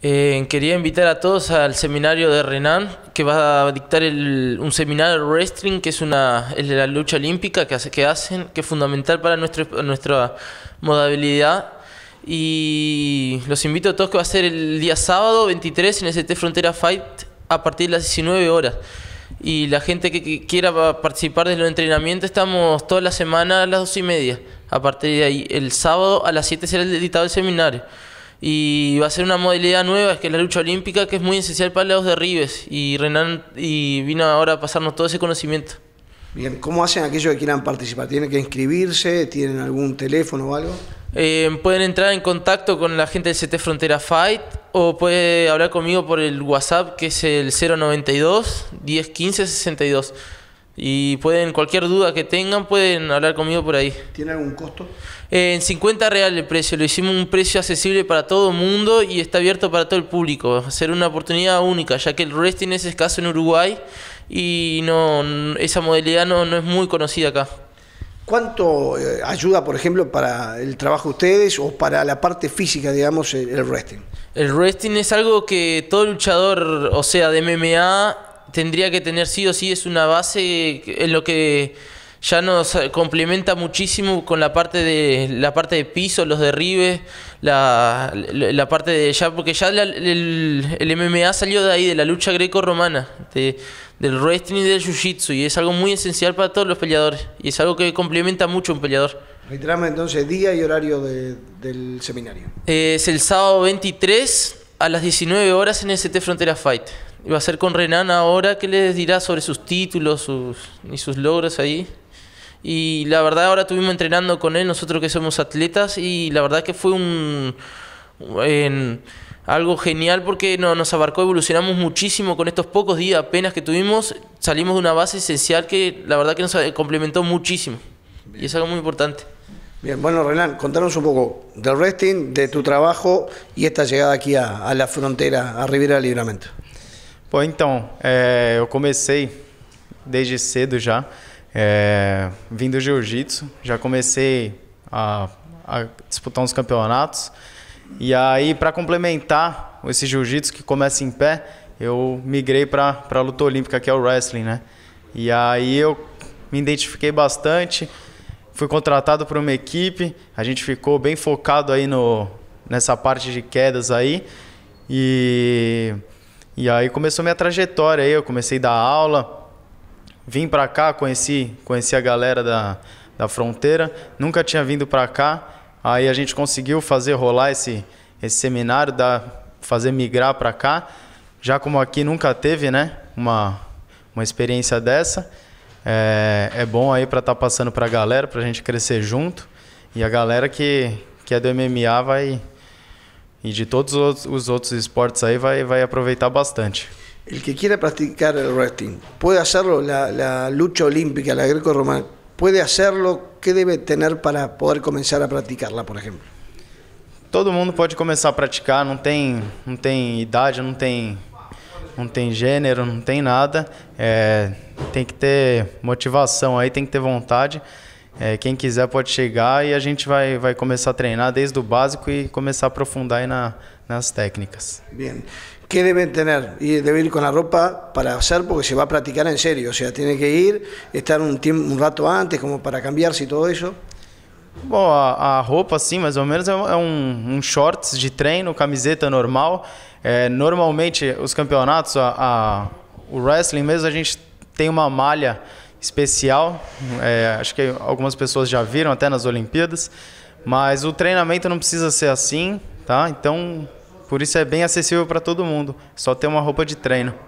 Eh, quería invitar a todos al seminario de Renan, que va a dictar el, un seminario de wrestling, que es, una, de la lucha olímpica que, que hacen, que es fundamental para nuestra modalidad. Y los invito a todos que va a ser el día sábado 23 en ST Frontera Fight a partir de las 19 horas. Y la gente que, quiera participar de los entrenamientos, estamos toda la semana a las 2 y media. A partir de ahí, el sábado a las 7 será el dictado el seminario y va a ser una modalidad nueva, es que es la lucha olímpica, que es muy esencial para los derribes. Y Renan y vino ahora a pasarnos todo ese conocimiento. Bien, ¿cómo hacen aquellos que quieran participar? ¿Tienen que inscribirse? ¿Tienen algún teléfono o algo? Eh, pueden entrar en contacto con la gente del CT Frontera Fight o puede hablar conmigo por el WhatsApp que es el 092 1015 62. Y pueden, cualquier duda que tengan, pueden hablar conmigo por ahí. ¿Tiene algún costo? en 50 reales el precio. Lo hicimos un precio accesible para todo el mundo y está abierto para todo el público. Será ser una oportunidad única, ya que el wrestling es escaso en Uruguay y no esa modalidad no, es muy conocida acá. ¿Cuánto eh, ayuda, por ejemplo, para el trabajo de ustedes o para la parte física, digamos, el, el wrestling? El wrestling es algo que todo luchador, o sea, de MMA tendría que tener sí o sí es una base en lo que ya nos complementa muchísimo con la parte de la parte de piso, los derribes, la, parte de ya porque ya el, MMA salió de ahí de la lucha greco-romana, del wrestling y del jiu-jitsu y es algo muy esencial para todos los peleadores y es algo que complementa mucho a un peleador. Reiterame entonces día y horario del seminario. Es el sábado 23 a las 19 horas en ST Frontera Fight. Iba a ser con Renan ahora, que les dirá sobre sus títulos y sus logros ahí. Y la verdad ahora tuvimos entrenando con él, nosotros que somos atletas, y la verdad que fue algo genial porque no, nos abarcó, evolucionamos muchísimo con estos pocos días apenas que tuvimos, salimos de una base esencial que la verdad que nos eh, complementó muchísimo. Y es algo muy importante. Bien, bueno Renan, contanos un poco del resting, de tu trabalho e esta chegada aqui à, à fronteira, à Ribeira Livramento. Bom, então, eh, eu comecei desde cedo já, é, eh, vim do jiu-jitsu, já comecei a, a, disputar uns campeonatos. E aí, para complementar esse jiu-jitsu que começa em pé, eu migrei para a luta olímpica, que é o wrestling, né? E aí eu me identifiquei bastante fui contratado por uma equipe, a gente ficou bem focado aí no, nessa parte de quedas aí. E, e aí começou minha trajetória aí, eu comecei a dar aula, vim para cá, conheci, conheci a galera da, da fronteira, nunca tinha vindo para cá. Aí a gente conseguiu fazer rolar esse, esse seminário, da, fazer migrar para cá, já como aqui nunca teve, né? Uma, uma experiência dessa. É, é bom aí para estar tá passando para a galera, para a gente crescer junto. E a galera que, que é do MMA vai. E de todos os outros esportes aí vai, vai aproveitar bastante. El que quiser praticar o wrestling, pode fazer a, la luta olímpica, a greco-romana, fazer o que deve ter para poder começar a praticarla, por exemplo. Todo mundo pode começar a praticar, não tem, não tem idade, não tem, não tem gênero, não tem nada. É, tem que ter motivação aí, tem que ter vontade. É, quem quiser pode chegar e a gente vai, vai começar a treinar desde o básico e começar a aprofundar aí na, nas técnicas. Bem, ¿qué deben tener? Y debe ir con la ropa para hacer porque se va a practicar en serio, o sea, tiene que ir, estar un, tiempo, un rato antes como para cambiarse y todo eso. Bom, a, a roupa, assim, mais ou menos, é, é um, um shorts de treino, camiseta normal. É, normalmente, os campeonatos, a, a, o wrestling mesmo, a gente tem uma malha especial, é, acho que algumas pessoas já viram até nas Olimpíadas, mas o treinamento não precisa ser assim, tá? Então, por isso é bem acessível para todo mundo, só ter uma roupa de treino.